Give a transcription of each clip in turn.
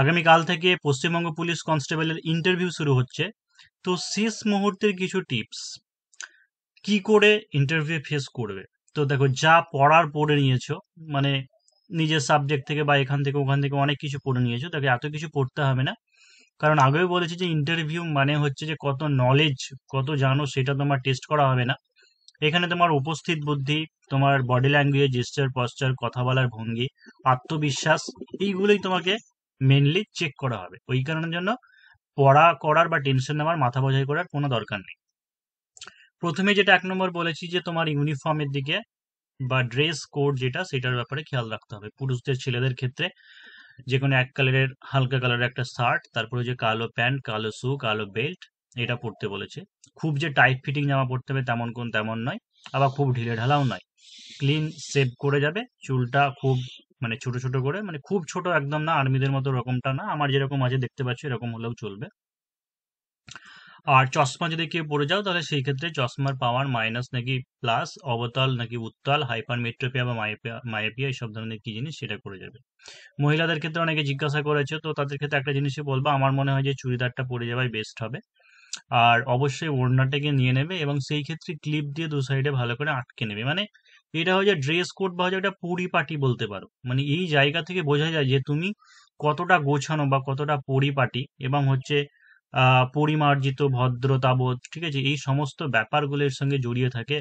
আগামীকাল থেকে পশ্চিমবঙ্গ পুলিশ কনস্টেবলের ইন্টারভিউ শুরু হচ্ছে তো শেষ মুহূর্তের কিছু টিপস কি করে ইন্টারভিউ ফেস করবে তো দেখো যা পড়ার পড়ে নিয়েছো মানে নিজের সাবজেক্ট থেকে বা এখান থেকে ওখান থেকে অনেক কিছু পড়ে নিয়েছো তাকে এত কিছু পড়তে হবে না কারণ আগেও বলেছি যে ইন্টারভিউ মানে হচ্ছে যে কত নলেজ কত জানো সেটা তোমার টেস্ট করা হবে না এখানে তোমার উপস্থিত বুদ্ধি তোমার বডি ল্যাঙ্গুয়েজ জেস্টার পশ্চার কথা বলার ভঙ্গি আত্মবিশ্বাস এইগুলোই তোমাকে মেনলি চেক করা হবে ওই কারণের জন্য পড়া করার বা টেনশন নেওয়ার মাথা বোঝাই করার কোনো দরকার নেই প্রথমে যেটা এক নম্বর বলেছি যে তোমার ইউনিফর্মের দিকে বা ড্রেস কোড যেটা সেটার ব্যাপারে খেয়াল রাখতে হবে পুরুষদের ছেলেদের ক্ষেত্রে যে কোনো এক কালারের হালকা কালারের একটা শার্ট তারপরে যে কালো প্যান্ট কালো শ্যু কালো বেল্ট এটা পরতে বলেছে খুব যে টাইট ফিটিং জামা পরতে হবে তেমন কোন তেমন নয় আবার খুব ঢিলে ঢালাও নয় ক্লিন সেভ করে যাবে চুলটা খুব মানে ছোট ছোট করে মানে খুব ছোট একদম না আর্মিদের মতো রকমটা না আমার যেরকম আছে দেখতে পাচ্ছি এরকম হলেও চলবে আর চশমা যদি কেউ পরে যাও তাহলে সেই ক্ষেত্রে চশমার পাওয়ার মাইনাস নাকি প্লাস অবতল নাকি উত্তল হাইপার মেট্রোপিয়া বা মায়োপিয়া এইসব ধরনের কি জিনিস সেটা করে যাবে মহিলাদের ক্ষেত্রে অনেকে জিজ্ঞাসা করেছে তো তাদের ক্ষেত্রে একটা জিনিসই বলবো আমার মনে হয় যে চুড়িদারটা পরে যাওয়াই বেস্ট হবে আর অবশ্যই ওড়নাটাকে নিয়ে নেবে এবং সেই ক্ষেত্রে ক্লিপ দিয়ে দু সাইডে ভালো করে আটকে নেবে মানে এটা হচ্ছে ড্রেস কোড বা হয়ে একটা পরিপাটি বলতে পারো মানে এই জায়গা থেকে বোঝা যায় যে তুমি কতটা গোছানো বা কতটা পরিপাটি এবং হচ্ছে পরিমার্জিত ভদ্রতাবোধ ঠিক আছে এই সমস্ত ব্যাপারগুলোর সঙ্গে জড়িয়ে থাকে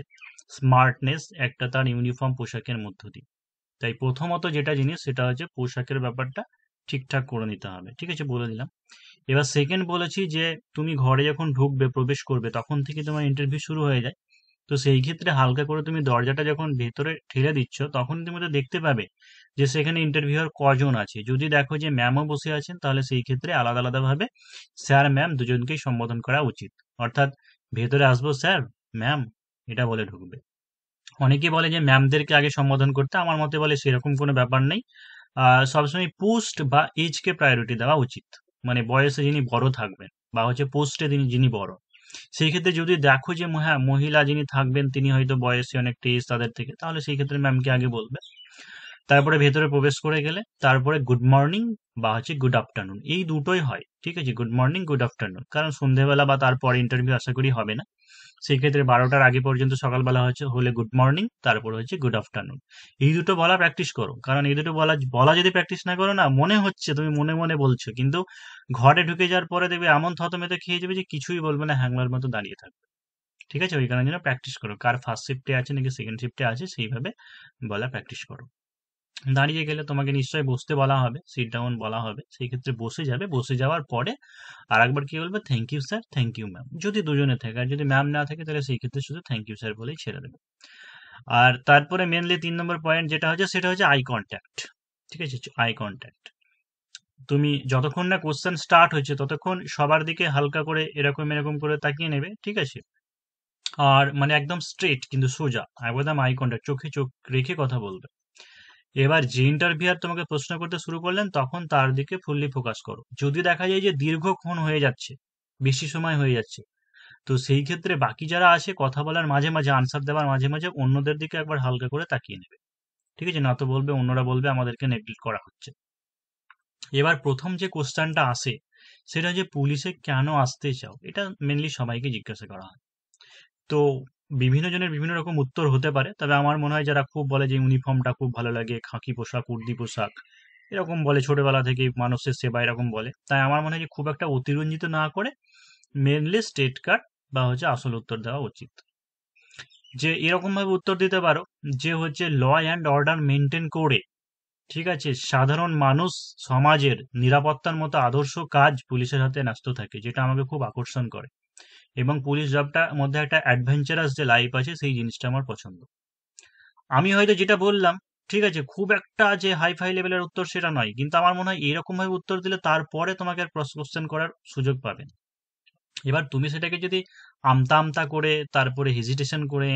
স্মার্টনেস একটা তার ইউনিফর্ম পোশাকের মধ্য দিয়ে তাই প্রথমত যেটা জিনিস সেটা হচ্ছে পোশাকের ব্যাপারটা ঠিকঠাক করে নিতে হবে ঠিক আছে বলে দিলাম এবার সেকেন্ড বলেছি যে তুমি ঘরে যখন ঢুকবে প্রবেশ করবে তখন থেকে তোমার ইন্টারভিউ শুরু হয়ে যায় তো সেই ক্ষেত্রে হালকা করে তুমি দরজাটা যখন ভেতরে ঠেলে দিচ্ছ তখন তুমি তো দেখতে পাবে যে সেখানে ইন্টারভিউয়ার কজন আছে যদি দেখো যে ম্যামও বসে আছেন তাহলে সেই ক্ষেত্রে আলাদা আলাদাভাবে স্যার ম্যাম দুজনকেই সম্বোধন করা উচিত অর্থাৎ ভেতরে আসবো স্যার ম্যাম এটা বলে ঢুকবে অনেকে বলে যে ম্যামদেরকে আগে সম্বোধন করতে আমার মতে বলে সেরকম কোনো ব্যাপার নেই সবসময় পোস্ট বা এজকে প্রায়োরিটি দেওয়া উচিত মানে বয়সে যিনি বড় থাকবেন বা হচ্ছে পোস্টে তিনি যিনি বড় সেই ক্ষেত্রে যদি দেখো যে হ্যাঁ মহিলা যিনি থাকবেন তিনি হয়তো বয়সে অনেক এজ তাদের থেকে তাহলে সেই ক্ষেত্রে ম্যামকে আগে বলবে তারপরে ভেতরে প্রবেশ করে গেলে তারপরে গুড মর্নিং বা হচ্ছে গুড আফটারনুন এই দুটোই হয় ঠিক আছে গুড মর্নিং গুড আফটারনুন কারণ সন্ধেবেলা বা তারপরে ইন্টারভিউ আশা করি হবে না সেক্ষেত্রে বারোটার আগে পর্যন্ত সকালবেলা হচ্ছে হলে গুড মর্নিং তারপর হচ্ছে গুড আফটারনুন এই দুটো বলা প্র্যাকটিস করো কারণ এই দুটো বলা বলা যদি প্র্যাকটিস না করো না মনে হচ্ছে তুমি মনে মনে বলছো কিন্তু ঘরে ঢুকে যাওয়ার পরে দেখবে এমন থতমেতে খেয়ে যাবে যে কিছুই বলবে না হ্যাংলার মতো দাঁড়িয়ে থাকবে ঠিক আছে ওই কারণে যেন প্র্যাকটিস করো কার ফার্স্ট শিফটে আছে নাকি সেকেন্ড শিফটে আছে সেইভাবে বলা প্র্যাকটিস করো দাঁড়িয়ে গেলে তোমাকে নিশ্চয়ই বসতে বলা হবে সিট ডাউন বলা হবে সেই ক্ষেত্রে বসে যাবে বসে যাওয়ার পরে আর একবার কি বলবে thank you sir thank you ma'am যদি দুজনে থাকে আর যদি ম্যাম না থাকে তাহলে সেই ক্ষেত্রে শুধু থ্যাংক ইউ স্যার বলেই ছেড়ে দেবে আর তারপরে মেনলি তিন নম্বর পয়েন্ট যেটা হচ্ছে সেটা হচ্ছে আই কন্ট্যাক্ট ঠিক আছে আই কন্ট্যাক্ট তুমি যতক্ষণ না কোশ্চেন স্টার্ট হচ্ছে ততক্ষণ সবার দিকে হালকা করে এরকম এরকম করে তাকিয়ে নেবে ঠিক আছে আর মানে একদম স্ট্রেট কিন্তু সোজা একদম আই কন্ট্যাক্ট চোখে চোখ রেখে কথা বলবে এবার যে ইন্টারভিউয়ার তোমাকে প্রশ্ন করতে শুরু করলেন তখন তার দিকে ফুললি ফোকাস করো যদি দেখা যায় যে দীর্ঘক্ষণ হয়ে যাচ্ছে বেশি সময় হয়ে যাচ্ছে তো সেই ক্ষেত্রে বাকি যারা আছে কথা বলার মাঝে মাঝে আনসার দেওয়ার মাঝে মাঝে অন্যদের দিকে একবার হালকা করে তাকিয়ে নেবে ঠিক আছে না তো বলবে অন্যরা বলবে আমাদেরকে নেগলেক্ট করা হচ্ছে এবার প্রথম যে কোশ্চেনটা আসে সেটা যে পুলিশে কেন আসতে চাও এটা মেনলি সবাইকে জিজ্ঞাসা করা হয় তো বিভিন্ন জনের বিভিন্ন রকম উত্তর হতে পারে তবে আমার মনে হয় যারা খুব বলে যে ইউনিফর্মটা খুব ভালো লাগে খাঁকি পোশাক উর্দি পোশাক এরকম বলে ছোটবেলা থেকে মানুষের সেবা এরকম বলে তাই আমার মনে হয় যে খুব একটা অতিরঞ্জিত না করে মেনলি স্টেট কার্ড বা হচ্ছে আসল উত্তর দেওয়া উচিত যে এরকমভাবে উত্তর দিতে পারো যে হচ্ছে ল অ্যান্ড অর্ডার মেনটেন করে ঠিক আছে সাধারণ মানুষ সমাজের নিরাপত্তার মতো আদর্শ কাজ পুলিশের হাতে ন্যস্ত থাকে যেটা আমাকে খুব আকর্ষণ করে এবং পুলিশ জবটার মধ্যে একটা অ্যাডভেঞ্চারাস যে লাইফ আছে সেই জিনিসটা আমার পছন্দ আমি হয়তো যেটা বললাম ঠিক আছে খুব একটা যে হাই ফাই লেভেলের উত্তর সেটা নয় কিন্তু আমার মনে হয় এরকমভাবে উত্তর দিলে তারপরে তোমাকে আর ক্রস কোশ্চেন করার সুযোগ পাবেন এবার তুমি সেটাকে যদি আমতা আমতা করে তারপরে হেজিটেশন করে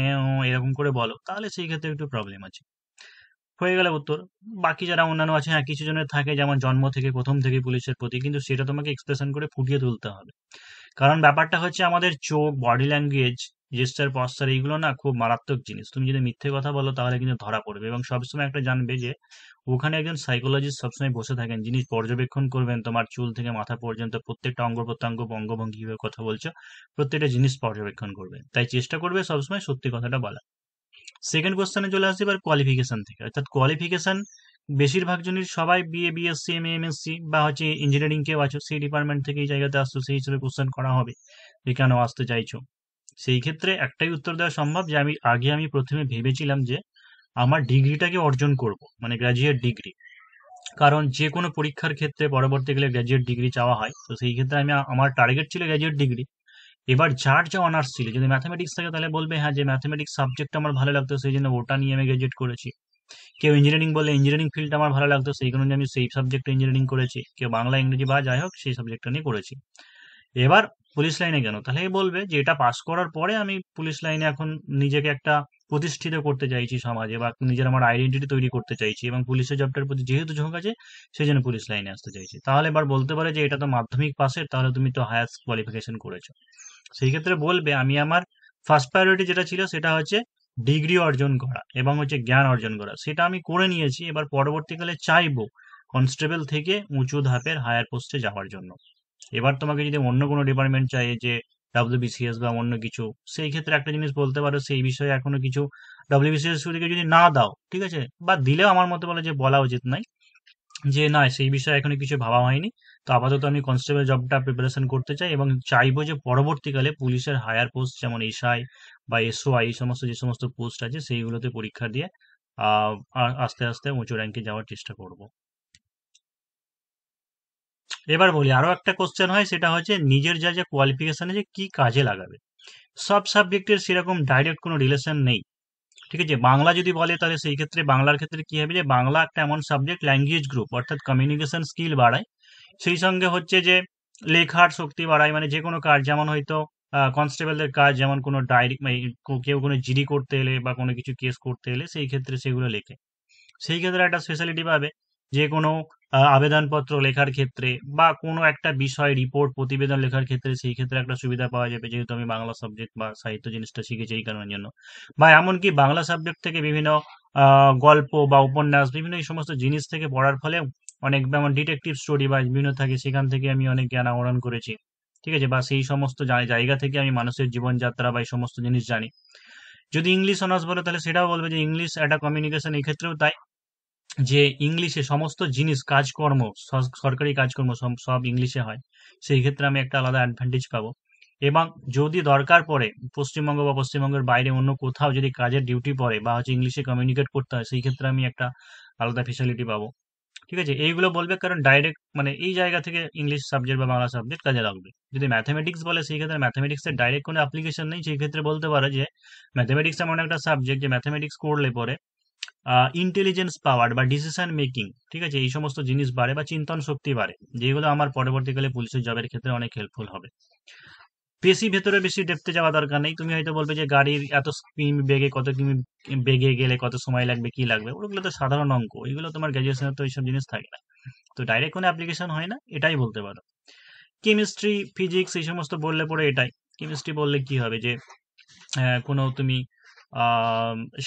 এরকম করে বলো তাহলে সেই ক্ষেত্রে একটু প্রবলেম আছে হয়ে গেল উত্তর বাকি যারা অন্যান্য আছে হ্যাঁ কিছু জনের থাকে যেমন জন্ম থেকে প্রথম থেকে পুলিশের প্রতি কিন্তু সেটা তোমাকে এক্সপ্রেশন করে ফুটিয়ে তুলতে হবে কারণ ব্যাপারটা হচ্ছে আমাদের চোখ বডি ল্যাঙ্গুয়েজ জেস্টার পশ্চার এইগুলো না খুব মারাত্মক জিনিস তুমি যদি মিথ্যে কথা বলো তাহলে কিন্তু ধরা পড়বে এবং সবসময় একটা জানবে যে ওখানে একজন সাইকোলজিস্ট সবসময় বসে থাকেন যিনি পর্যবেক্ষণ করবেন তোমার চুল থেকে মাথা পর্যন্ত প্রত্যেকটা অঙ্গ প্রত্যঙ্গ অঙ্গভঙ্গি কীভাবে কথা বলছো প্রত্যেকটা জিনিস পর্যবেক্ষণ করবে তাই চেষ্টা করবে সবসময় সত্যি কথাটা বলা সেকেন্ড কোশ্চেনে চলে আসছে এবার কোয়ালিফিকেশন থেকে অর্থাৎ কোয়ালিফিকেশন বেশিরভাগ জনের সবাই বিএ বিএসসি এম এমএসসি বা হচ্ছে ইঞ্জিনিয়ারিং কেউ আছো সেই ডিপার্টমেন্ট থেকে এই জায়গাতে আসছো সেই হিসেবে কোশ্চেন করা হবে যে কেন আসতে চাইছো সেই ক্ষেত্রে একটাই উত্তর দেওয়া সম্ভব যে আমি আগে আমি প্রথমে ভেবেছিলাম যে আমার ডিগ্রিটাকে অর্জন করব মানে গ্র্যাজুয়েট ডিগ্রি কারণ যে কোনো পরীক্ষার ক্ষেত্রে পরবর্তীকালে গ্র্যাজুয়েট ডিগ্রি চাওয়া হয় তো সেই ক্ষেত্রে আমি আমার টার্গেট ছিল গ্র্যাজুয়েট ডিগ্রি এবার যার যা অনার্স ছিল যদি ম্যাথামেটিক্স থাকে তাহলে বলবে হ্যাঁ যে ম্যাথামেটিক্স সাবজেক্ট আমার ভালো লাগতো সেই জন্য ওটা নিয়ে আমি গ্র্যাজুয়েট করেছি কেউ ইঞ্জিনিয়ারিং বলে ইঞ্জিনিয়ারিং ফিল্ড আমার ভালো লাগতো সেই কারণে আমি সেই সাবজেক্টে ইঞ্জিনিয়ারিং করেছি কেউ বাংলা ইংরেজি বা যাই হোক সেই সাবজেক্টটা নিয়ে করেছি এবার পুলিশ লাইনে কেন তাহলে বলবে যে এটা পাস করার পরে আমি পুলিশ লাইনে এখন নিজেকে একটা প্রতিষ্ঠিত করতে চাইছি সমাজে বা নিজের আমার আইডেন্টিটি তৈরি করতে চাইছি এবং পুলিশের জবটার প্রতি যেহেতু ঝোঁক আছে সেই জন্য পুলিশ লাইনে আসতে চাইছি তাহলে এবার বলতে পারে যে এটা তো মাধ্যমিক পাসের তাহলে তুমি তো হায়ার কোয়ালিফিকেশন করেছো সেই ক্ষেত্রে বলবে আমি আমার ফার্স্ট প্রায়োরিটি যেটা ছিল সেটা হচ্ছে ডিগ্রি অর্জন করা এবং হচ্ছে জ্ঞান অর্জন করা সেটা আমি করে নিয়েছি এবার পরবর্তীকালে চাইবো কনস্টেবল থেকে উঁচু ধাপের হায়ার পোস্টে যাওয়ার জন্য এবার তোমাকে যদি অন্য কোনো ডিপার্টমেন্ট চাই যে ডাব্লিউবিসিএস বা অন্য কিছু সেই ক্ষেত্রে একটা জিনিস বলতে পারো সেই বিষয়ে এখনো কিছু ডাব্লিউবিসিএস থেকে যদি না দাও ঠিক আছে বা দিলেও আমার মতে বলে যে বলা উচিত নয় যে না সেই বিষয়ে এখনো কিছু ভাবা হয়নি তো আপাতত আমি কনস্টেবল জবটা প্রিপারেশন করতে চাই এবং চাইবো যে পরবর্তীকালে পুলিশের হায়ার পোস্ট যেমন এসআই বা আই এই সমস্ত যে সমস্ত পোস্ট আছে সেইগুলোতে পরীক্ষা দিয়ে আস্তে আস্তে উঁচু র্যাঙ্কে যাওয়ার চেষ্টা করব এবার বলি আরো একটা কোশ্চেন হয় সেটা হচ্ছে নিজের যা যা কোয়ালিফিকেশন আছে কি কাজে লাগাবে সব সাবজেক্টের সেরকম ডাইরেক্ট কোনো রিলেশন নেই ঠিক আছে বাংলা যদি বলে তাহলে সেই ক্ষেত্রে বাংলার ক্ষেত্রে কি হবে যে বাংলা একটা এমন সাবজেক্ট ল্যাঙ্গুয়েজ গ্রুপ অর্থাৎ কমিউনিকেশন স্কিল বাড়ায় সেই সঙ্গে হচ্ছে যে লেখার শক্তি বাড়ায় মানে যে কোনো কাজ যেমন হয়তো কনস্টেবলদের কাজ যেমন কোনো ডায়েরি মানে কেউ কোনো জিডি করতে এলে বা কোনো কিছু কেস করতে এলে সেই ক্ষেত্রে সেগুলো লেখে সেই ক্ষেত্রে একটা স্পেশালিটি পাবে যে কোনো আবেদনপত্র লেখার ক্ষেত্রে বা কোনো একটা বিষয় রিপোর্ট প্রতিবেদন লেখার ক্ষেত্রে সেই ক্ষেত্রে একটা সুবিধা পাওয়া যাবে যেহেতু আমি বাংলা সাবজেক্ট বা সাহিত্য জিনিসটা শিখেছি এই কারণের জন্য বা এমনকি বাংলা সাবজেক্ট থেকে বিভিন্ন গল্প বা উপন্যাস বিভিন্ন এই সমস্ত জিনিস থেকে পড়ার ফলে অনেক যেমন ডিটেকটিভ স্টোরি বা বিভিন্ন থাকে সেখান থেকে আমি অনেক জ্ঞান আহরণ করেছি ঠিক আছে বা সেই সমস্ত জায়গা থেকে আমি মানুষের জীবনযাত্রা বা এই সমস্ত জিনিস জানি যদি ইংলিশ অনার্স বলে তাহলে সেটাও বলবে যে ইংলিশ একটা কমিউনিকেশন এই ক্ষেত্রেও তাই যে ইংলিশে সমস্ত জিনিস কাজকর্ম সরকারি কাজকর্ম সব ইংলিশে হয় সেই ক্ষেত্রে আমি একটা আলাদা অ্যাডভান্টেজ পাবো এবং যদি দরকার পড়ে পশ্চিমবঙ্গ বা পশ্চিমবঙ্গের বাইরে অন্য কোথাও যদি কাজের ডিউটি পড়ে বা হচ্ছে ইংলিশে কমিউনিকেট করতে হয় সেই ক্ষেত্রে আমি একটা আলাদা ফেসিলিটি পাবো ঠিক আছে এইগুলো বলবে কারণ ডাইরেক্ট মানে এই জায়গা থেকে ইংলিশ সাবজেক্ট বা বাংলা সাবজেক্ট কাজে লাগবে যদি ম্যাথামেটিক্স বলে সেই ক্ষেত্রে ম্যাথামেটিক্সের ডাইরেক্ট কোনো অ্যাপ্লিকেশন নেই সেই ক্ষেত্রে বলতে পারে যে ম্যাথামেটিক্স এমন একটা সাবজেক্ট যে ম্যাথামেটিক্স করলে পরে ইন্টেলিজেন্স পাওয়ার বা ডিসিশন মেকিং ঠিক আছে এই সমস্ত জিনিস বাড়ে বা চিন্তন শক্তি বাড়ে যেগুলো আমার পরবর্তীকালে পুলিশের জবের ক্ষেত্রে অনেক হেল্পফুল হবে বেশি ভেতরে বেশি ডেপতে যাওয়া দরকার নেই তুমি হয়তো বলবে যে গাড়ির এত কিমি বেগে কত কিমি বেগে গেলে কত সময় লাগবে কি লাগবে ওগুলো তো সাধারণ অঙ্ক এগুলো তোমার গ্র্যাজুয়েশনে তো এইসব জিনিস থাকে না তো ডাইরেক্ট কোনো অ্যাপ্লিকেশন হয় না এটাই বলতে পারো কেমিস্ট্রি ফিজিক্স এই সমস্ত বললে পরে এটাই কেমিস্ট্রি বললে কি হবে যে কোনো তুমি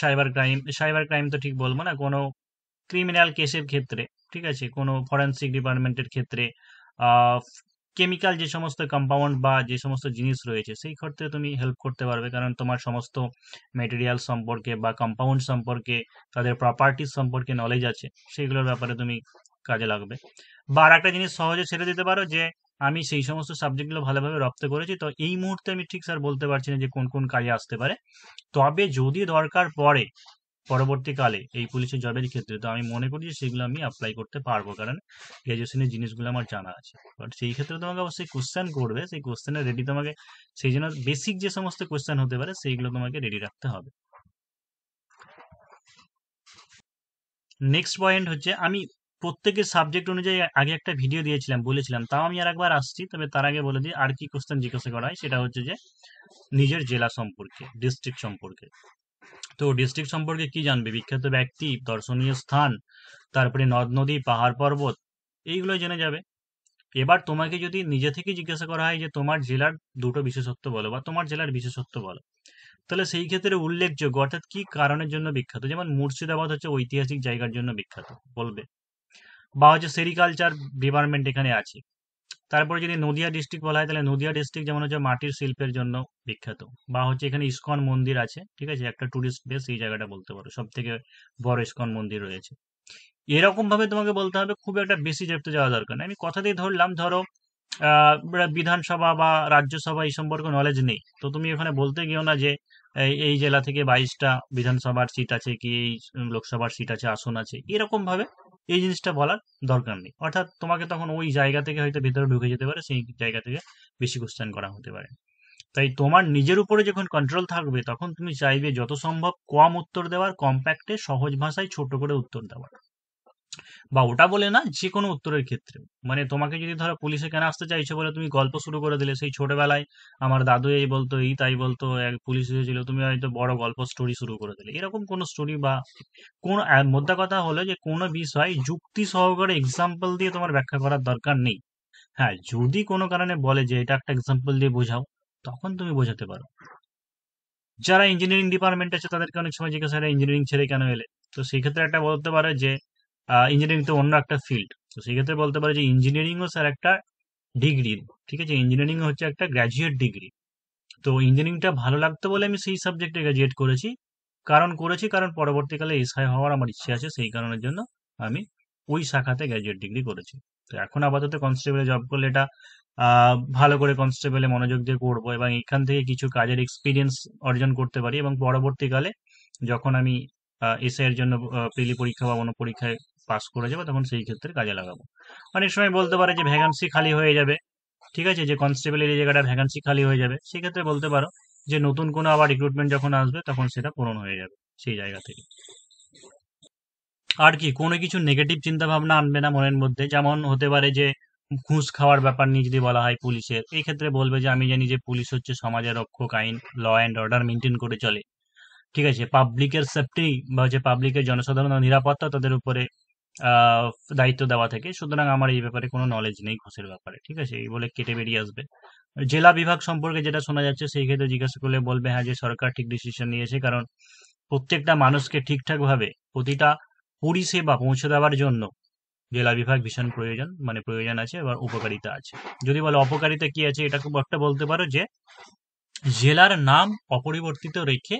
সাইবার ক্রাইম সাইবার ক্রাইম তো ঠিক বলবো না কোনো ক্রিমিনাল কেসের ক্ষেত্রে ঠিক আছে কোনো ফরেন্সিক ডিপার্টমেন্টের ক্ষেত্রে কেমিক্যাল যে সমস্ত কম্পাউন্ড বা যে সমস্ত জিনিস রয়েছে সেই ক্ষেত্রে তুমি হেল্প করতে পারবে কারণ তোমার সমস্ত মেটেরিয়াল সম্পর্কে বা কম্পাউন্ড সম্পর্কে তাদের প্রপার্টিস সম্পর্কে নলেজ আছে সেইগুলোর ব্যাপারে তুমি কাজে লাগবে বা আর একটা জিনিস সহজে ছেড়ে দিতে পারো যে আমি সেই সমস্ত সাবজেক্টগুলো ভালোভাবে রপ্ত করেছি তো এই মুহূর্তে আমি ঠিক স্যার বলতে পারছি না যে কোন কোন কাজে আসতে পারে তবে যদি দরকার পড়ে পরবর্তীকালে এই পুলিশের জবের ক্ষেত্রে তো আমি মনে করি যে সেগুলো আমি অ্যাপ্লাই করতে পারবো কারণ গ্র্যাজুয়েশনের জিনিসগুলো আমার জানা আছে বাট সেই ক্ষেত্রে তোমাকে অবশ্যই কোশ্চেন করবে সেই কোশ্চেনের রেডি তোমাকে সেই জন্য বেসিক যে সমস্ত কোশ্চেন হতে পারে সেইগুলো তোমাকে রেডি রাখতে হবে নেক্সট পয়েন্ট হচ্ছে আমি প্রত্যেকের সাবজেক্ট অনুযায়ী আগে একটা ভিডিও দিয়েছিলাম বলেছিলাম তাও আমি আর একবার আসছি তবে তার আগে বলে দিই আর কি কোশ্চেন জিজ্ঞাসা করা হয় সেটা হচ্ছে যে নিজের জেলা সম্পর্কে ডিস্ট্রিক্ট সম্পর্কে তো ডিস্ট্রিক্ট সম্পর্কে কি জানবে বিখ্যাত ব্যক্তি দর্শনীয় স্থান তারপরে নদ নদী পাহাড় পর্বত এইগুলো জেনে যাবে এবার তোমাকে যদি নিজে থেকে জিজ্ঞাসা করা হয় যে তোমার জেলার দুটো বিশেষত্ব বলো বা তোমার জেলার বিশেষত্ব বলো তাহলে সেই ক্ষেত্রে উল্লেখযোগ্য অর্থাৎ কি কারণের জন্য বিখ্যাত যেমন মুর্শিদাবাদ হচ্ছে ঐতিহাসিক জায়গার জন্য বিখ্যাত বলবে বা হচ্ছে সেরিকালচার ডিপার্টমেন্ট এখানে আছে তারপরে যদি নদিয়া ডিস্ট্রিক্ট বলা হয় তাহলে নদিয়া ডিস্ট্রিক্ট যেমন হচ্ছে মাটির শিল্পের জন্য বিখ্যাত বা হচ্ছে এখানে ইস্কন মন্দির আছে ঠিক আছে একটা ট্যুরিস্ট প্লেস এই জায়গাটা বলতে পারো সব থেকে বড় ইস্কন মন্দির রয়েছে এরকম ভাবে তোমাকে বলতে হবে খুব একটা বেশি জেপতে যাওয়া দরকার না আমি কথা দিয়ে ধরলাম ধরো বিধানসভা বা রাজ্যসভা এই সম্পর্কে নলেজ নেই তো তুমি এখানে বলতে গিয়েও না যে এই জেলা থেকে বাইশটা বিধানসভার সিট আছে কি এই লোকসভার সিট আছে আসন আছে এরকম ভাবে এই জিনিসটা বলার দরকার নেই অর্থাৎ তোমাকে তখন ওই জায়গা থেকে হয়তো ভেতরে ঢুকে যেতে পারে সেই জায়গা থেকে বেশি কোশ্চেন করা হতে পারে তাই তোমার নিজের উপরে যখন কন্ট্রোল থাকবে তখন তুমি চাইবে যত সম্ভব কম উত্তর দেওয়ার কম্প্যাক্টে সহজ ভাষায় ছোট করে উত্তর দেওয়ার বা ওটা বলে না যে কোনো উত্তরের ক্ষেত্রে মানে তোমাকে যদি ধরো পুলিশে কেন আসতে চাইছো বলে তুমি গল্প শুরু করে দিলে সেই ছোটবেলায় আমার দাদু এই বলতো এই তাই বলতো এক পুলিশ এসেছিল তুমি হয়তো বড় গল্প স্টোরি শুরু করে দিলে এরকম কোনো স্টোরি বা কোন মোদ্দা কথা হলো যে কোনো বিষয় যুক্তি সহকারে এক্সাম্পল দিয়ে তোমার ব্যাখ্যা করার দরকার নেই হ্যাঁ যদি কোনো কারণে বলে যে এটা একটা এক্সাম্পল দিয়ে বোঝাও তখন তুমি বোঝাতে পারো যারা ইঞ্জিনিয়ারিং ডিপার্টমেন্ট আছে তাদেরকে অনেক সময় জিজ্ঞাসা ইঞ্জিনিয়ারিং ছেড়ে কেন এলে তো সেই ক্ষেত্রে একটা বলতে পারে যে ইঞ্জিনিয়ারিং তো অন্য একটা ফিল্ড তো সেক্ষেত্রে বলতে পারে যে ইঞ্জিনিয়ারিংও স্যার একটা ডিগ্রি ঠিক আছে ইঞ্জিনিয়ারিং হচ্ছে একটা গ্র্যাজুয়েট ডিগ্রি তো ইঞ্জিনিয়ারিংটা ভালো লাগতো বলে আমি সেই সাবজেক্টে গ্র্যাজুয়েট করেছি কারণ করেছি কারণ পরবর্তীকালে এসআই হওয়ার আমার ইচ্ছে আছে সেই কারণের জন্য আমি ওই শাখাতে গ্র্যাজুয়েট ডিগ্রি করেছি তো এখন আপাতত কনস্টেবলে জব করলে এটা ভালো করে কনস্টেবলে মনোযোগ দিয়ে করবো এবং এখান থেকে কিছু কাজের এক্সপিরিয়েন্স অর্জন করতে পারি এবং পরবর্তীকালে যখন আমি এসআই এর জন্য প্রিলি পরীক্ষা বা অন্য পরীক্ষায় পাস করে যাবো তখন সেই ক্ষেত্রে কাজে লাগাবো অনেক সময় বলতে পারে যে ভ্যাকান্সি খালি হয়ে যাবে ঠিক আছে যে কনস্টেবল এই জায়গাটা ভ্যাকান্সি খালি হয়ে যাবে সেক্ষেত্রে বলতে পারো যে নতুন কোনো আবার রিক্রুটমেন্ট যখন আসবে তখন সেটা পূরণ হয়ে যাবে সেই জায়গা থেকে আর কি কোনো কিছু নেগেটিভ চিন্তা ভাবনা আনবে না মনের মধ্যে যেমন হতে পারে যে ঘুষ খাওয়ার ব্যাপার নিয়ে যদি বলা হয় পুলিশের এই ক্ষেত্রে বলবে যে আমি জানি যে পুলিশ হচ্ছে সমাজের রক্ষক আইন ল অ্যান্ড অর্ডার মেনটেন করে চলে ঠিক আছে পাবলিকের সেফটি বা হচ্ছে পাবলিকের জনসাধারণ নিরাপত্তা তাদের উপরে দায়িত্ব দেওয়া থেকে সুতরাং আমার এই ব্যাপারে কোনো নলেজ নেই ঘোষের ব্যাপারে ঠিক আছে এই বলে কেটে বেরিয়ে আসবে জেলা বিভাগ সম্পর্কে যেটা শোনা যাচ্ছে সেই ক্ষেত্রে জিজ্ঞাসা করলে বলবে হ্যাঁ যে সরকার ঠিক ডিসিশন নিয়েছে কারণ প্রত্যেকটা মানুষকে ঠিকঠাকভাবে প্রতিটা পরিষেবা পৌঁছে দেওয়ার জন্য জেলা বিভাগ ভীষণ প্রয়োজন মানে প্রয়োজন আছে এবার উপকারিতা আছে যদি বলে অপকারিতা কি আছে এটা খুব একটা বলতে পারো যে জেলার নাম অপরিবর্তিত রেখে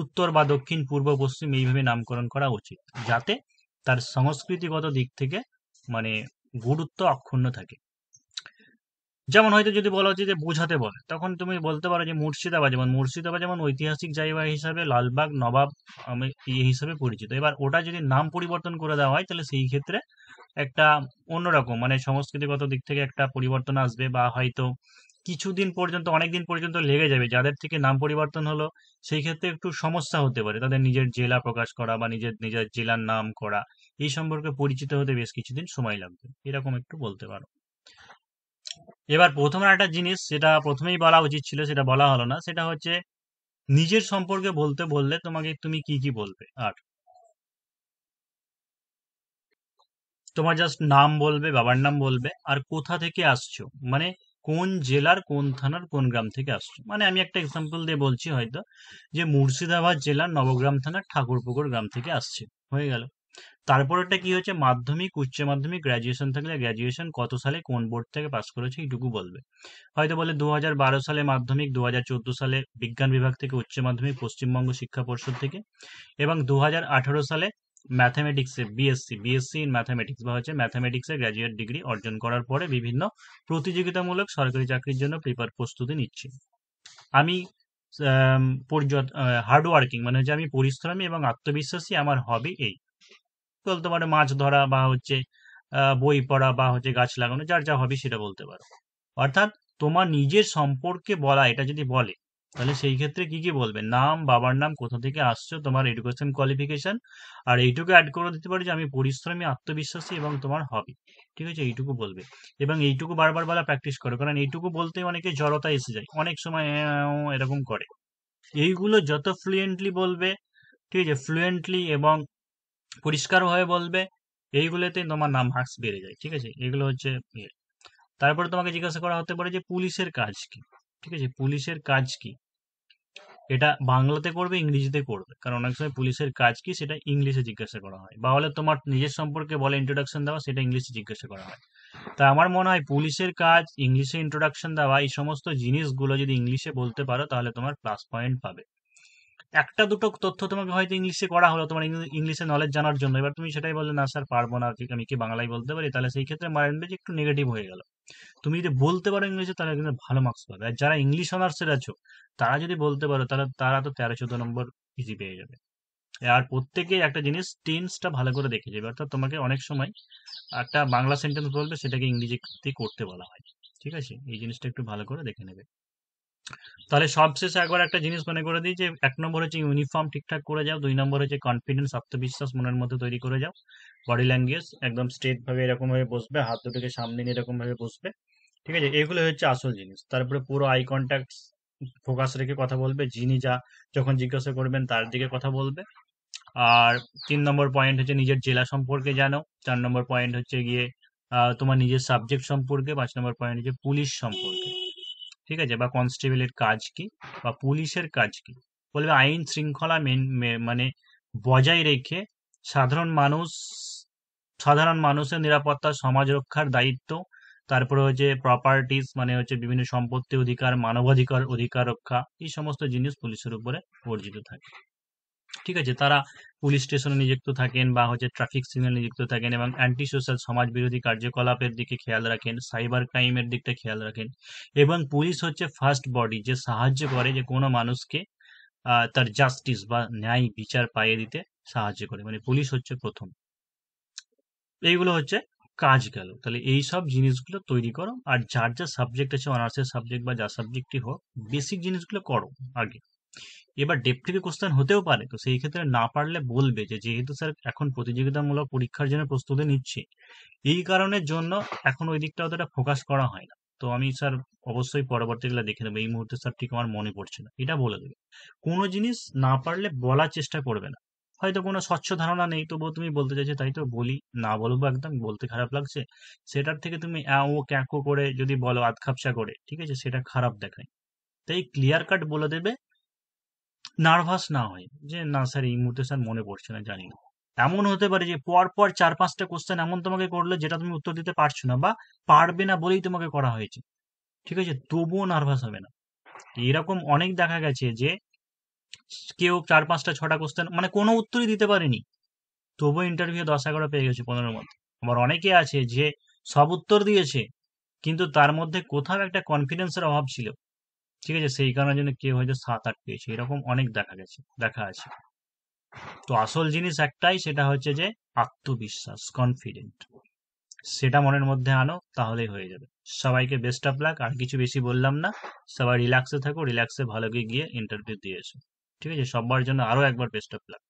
উত্তর বা দক্ষিণ পূর্ব পশ্চিম এইভাবে নামকরণ করা উচিত যাতে তার সংস্কৃতিগত দিক থেকে মানে গুরুত্ব অক্ষুণ্ণ থাকে যেমন হয়তো যদি বলা হচ্ছে যে বোঝাতে বলে তখন তুমি বলতে পারো যে মুর্শিদাবাদ যেমন মুর্শিদাবাদ যেমন ঐতিহাসিক জায়গা হিসাবে লালবাগ নবাব ইয়ে হিসাবে পরিচিত এবার ওটা যদি নাম পরিবর্তন করে দেওয়া হয় তাহলে সেই ক্ষেত্রে একটা অন্যরকম মানে সংস্কৃতিগত দিক থেকে একটা পরিবর্তন আসবে বা হয়তো কিছুদিন পর্যন্ত অনেক দিন পর্যন্ত লেগে যাবে যাদের থেকে নাম পরিবর্তন হলো সেই ক্ষেত্রে একটু সমস্যা হতে পারে তাদের নিজের জেলা প্রকাশ করা বা নিজের নিজের জেলার নাম করা এই সম্পর্কে পরিচিত হতে বেশ কিছুদিন সময় লাগবে এরকম একটু বলতে পারো এবার প্রথম একটা জিনিস সেটা প্রথমেই বলা উচিত ছিল সেটা বলা হলো না সেটা হচ্ছে নিজের সম্পর্কে বলতে বললে তোমাকে তুমি কি কি বলবে আর তোমার জাস্ট নাম বলবে বাবার নাম বলবে আর কোথা থেকে আসছো মানে কোন জেলার কোন থানার কোন গ্রাম থেকে আসছো মানে আমি একটা এক্সাম্পল দিয়ে বলছি হয়তো যে মুর্শিদাবাদ জেলার নবগ্রাম থানার ঠাকুরপুকুর গ্রাম থেকে আসছে হয়ে গেল তারপরেটা কি হচ্ছে মাধ্যমিক উচ্চ মাধ্যমিক গ্র্যাজুয়েশন থাকলে গ্র্যাজুয়েশন কত সালে কোন বোর্ড থেকে পাস করেছে এইটুকু বলবে হয়তো বলে দু সালে মাধ্যমিক দু সালে বিজ্ঞান বিভাগ থেকে উচ্চ মাধ্যমিক পশ্চিমবঙ্গ শিক্ষা পর্ষদ থেকে এবং দু সালে ম্যাথামেটিক্সে বিএসসি বিএসসি ইন ম্যাথামেটিক্স বা হচ্ছে ম্যাথামেটিক্সে গ্র্যাজুয়েট ডিগ্রি অর্জন করার পরে বিভিন্ন প্রতিযোগিতামূলক সরকারি চাকরির জন্য প্রিপার প্রস্তুতি নিচ্ছি আমি হার্ড ওয়ার্কিং মানে হচ্ছে আমি পরিশ্রমী এবং আত্মবিশ্বাসী আমার হবে এই বলতে পারো মাছ ধরা বা হচ্ছে বই পড়া বা হচ্ছে গাছ লাগানো যার যা হবি সেটা বলতে পারো অর্থাৎ তোমার নিজের সম্পর্কে বলা এটা যদি বলে তাহলে সেই ক্ষেত্রে কি কি বলবে নাম বাবার নাম কোথা থেকে আসছো তোমার এডুকেশন কোয়ালিফিকেশন আর এইটুকু অ্যাড করে দিতে পারি যে আমি পরিশ্রমী আত্মবিশ্বাসী এবং তোমার হবি ঠিক আছে এইটুকু বলবে এবং এইটুকু বারবার বলা প্র্যাকটিস করো কারণ এইটুকু বলতে অনেকে জড়তা এসে যায় অনেক সময় এরকম করে এইগুলো যত ফ্লুয়েন্টলি বলবে ঠিক আছে ফ্লুয়েন্টলি এবং পরিষ্কারভাবে বলবে এইগুলোতে তোমার নাম মার্কস বেড়ে যায় ঠিক আছে এগুলো হচ্ছে তারপরে তোমাকে জিজ্ঞাসা করা হতে পারে যে পুলিশের কাজ কি ঠিক আছে পুলিশের কাজ কি এটা বাংলাতে করবে ইংরেজিতে করবে কারণ অনেক সময় পুলিশের কাজ কি সেটা ইংলিশে জিজ্ঞাসা করা হয় বা হলে তোমার নিজের সম্পর্কে বলে ইন্ট্রোডাকশন দেওয়া সেটা ইংলিশে জিজ্ঞাসা করা হয় তা আমার মনে হয় পুলিশের কাজ ইংলিশে ইন্ট্রোডাকশন দেওয়া এই সমস্ত জিনিসগুলো যদি ইংলিশে বলতে পারো তাহলে তোমার প্লাস পয়েন্ট পাবে একটা দুটো তথ্য তোমাকে হয়তো ইংলিশে করা হলো তোমার ইংলিশে নলেজ জানার জন্য এবার তুমি সেটাই বললে না স্যার পারবো না আমি কি বাংলায় বলতে পারি তাহলে সেই ক্ষেত্রে মাইন্ড একটু নেগেটিভ হয়ে গেল তুমি যদি বলতে পারো ইংলিশে তাহলে কিন্তু ভালো মার্কস পাবে আর যারা ইংলিশ অনার্সের আছো তারা যদি বলতে পারো তাহলে তারা তো তেরো চোদ্দ নম্বর ইজি পেয়ে যাবে আর প্রত্যেকে একটা জিনিস টেন্সটা ভালো করে দেখে যাবে অর্থাৎ তোমাকে অনেক সময় একটা বাংলা সেন্টেন্স বলবে সেটাকে ইংরেজিতে করতে বলা হয় ঠিক আছে এই জিনিসটা একটু ভালো করে দেখে নেবে তাহলে সবশেষে একবার একটা জিনিস মনে করে দিই যে এক নম্বর হচ্ছে ইউনিফর্ম ঠিকঠাক করে যাও দুই নম্বর হচ্ছে কনফিডেন্স আত্মবিশ্বাস মনের মধ্যে তৈরি করে যাও বডি ল্যাঙ্গুয়েজ একদম স্ট্রেট ভাবে এরকম ভাবে বসবে হাত দুটোকে সামনে নিয়ে এরকম ভাবে বসবে ঠিক আছে এগুলো হচ্ছে আসল জিনিস তারপরে পুরো আই কন্ট্যাক্ট ফোকাস রেখে কথা বলবে যিনি যা যখন জিজ্ঞাসা করবেন তার দিকে কথা বলবে আর তিন নম্বর পয়েন্ট হচ্ছে নিজের জেলা সম্পর্কে জানো চার নম্বর পয়েন্ট হচ্ছে গিয়ে তোমার নিজের সাবজেক্ট সম্পর্কে পাঁচ নম্বর পয়েন্ট হচ্ছে পুলিশ সম্পর্কে ঠিক আছে বা কনস্টেবলের কাজ কি বা পুলিশের কাজ কি বলবে আইন শৃঙ্খলা মানে বজায় রেখে সাধারণ মানুষ সাধারণ মানুষের নিরাপত্তা সমাজ রক্ষার দায়িত্ব তারপরে হচ্ছে প্রপার্টিস মানে হচ্ছে বিভিন্ন সম্পত্তি অধিকার মানবাধিকার অধিকার রক্ষা এই সমস্ত জিনিস পুলিশের উপরে অর্জিত থাকে ঠিক আছে তারা পুলিশ স্টেশনে নিযুক্ত থাকেন বা হচ্ছে ট্রাফিক সিগন্যাল নিযুক্ত থাকেন এবং অ্যান্টি সোশ্যাল সমাজ বিরোধী কার্যকলাপের দিকে খেয়াল রাখেন সাইবার ক্রাইমের দিকটা খেয়াল রাখেন এবং পুলিশ হচ্ছে ফার্স্ট বডি যে সাহায্য করে যে কোনো মানুষকে তার জাস্টিস বা ন্যায় বিচার পাইয়ে দিতে সাহায্য করে মানে পুলিশ হচ্ছে প্রথম এইগুলো হচ্ছে কাজ গেল তাহলে এই সব জিনিসগুলো তৈরি করো আর যার যা সাবজেক্ট আছে অনার্সের সাবজেক্ট বা যা সাবজেক্টই হোক বেসিক জিনিসগুলো করো আগে এবার ডেপ থেকে কোশ্চেন হতেও পারে তো সেই ক্ষেত্রে না পারলে বলবে যে যেহেতু স্যার এখন প্রতিযোগিতামূলক পরীক্ষার জন্য প্রস্তুতি নিচ্ছি এই কারণের জন্য এখন ওই দিকটা অতটা ফোকাস করা হয় না তো আমি স্যার অবশ্যই পরবর্তীকালে দেখে নেবো এই মুহূর্তে স্যার ঠিক আমার মনে পড়ছে না এটা বলে দেবে কোনো জিনিস না পারলে বলার চেষ্টা করবে না হয়তো কোনো স্বচ্ছ ধারণা নেই তবুও তুমি বলতে চাইছো তাই তো বলি না বলবো একদম বলতে খারাপ লাগছে সেটার থেকে তুমি ও ক্যাঁকো করে যদি বলো আধ খাপসা করে ঠিক আছে সেটা খারাপ দেখায় তাই ক্লিয়ার কাট বলে দেবে নার্ভাস না হয় যে না স্যার এই মুহূর্তে স্যার মনে পড়ছে না জানি না এমন হতে পারে যে পর পর চার পাঁচটা কোশ্চেন এমন তোমাকে করলো যেটা তুমি উত্তর দিতে পারছো না বা পারবে না বলেই তোমাকে করা হয়েছে ঠিক আছে তবুও নার্ভাস হবে না এরকম অনেক দেখা গেছে যে কেউ চার পাঁচটা ছটা কোশ্চেন মানে কোনো উত্তরই দিতে পারেনি তবুও ইন্টারভিউ দশ এগারো পেয়ে গেছে পনেরোর মধ্যে আবার অনেকে আছে যে সব উত্তর দিয়েছে কিন্তু তার মধ্যে কোথাও একটা কনফিডেন্সের অভাব ছিল ঠিক আছে সেই কারণের জন্য কেউ হয়তো সাত আট পেয়েছে এরকম অনেক দেখা গেছে দেখা আছে তো আসল জিনিস একটাই সেটা হচ্ছে যে আত্মবিশ্বাস কনফিডেন্ট সেটা মনের মধ্যে আনো তাহলেই হয়ে যাবে সবাইকে বেস্ট অফ লাক আর কিছু বেশি বললাম না সবাই রিল্যাক্সে থাকো রিল্যাক্সে ভালো গিয়ে ইন্টারভিউ দিয়ে এসো ঠিক আছে সবার জন্য আরও একবার বেস্ট অফ লাক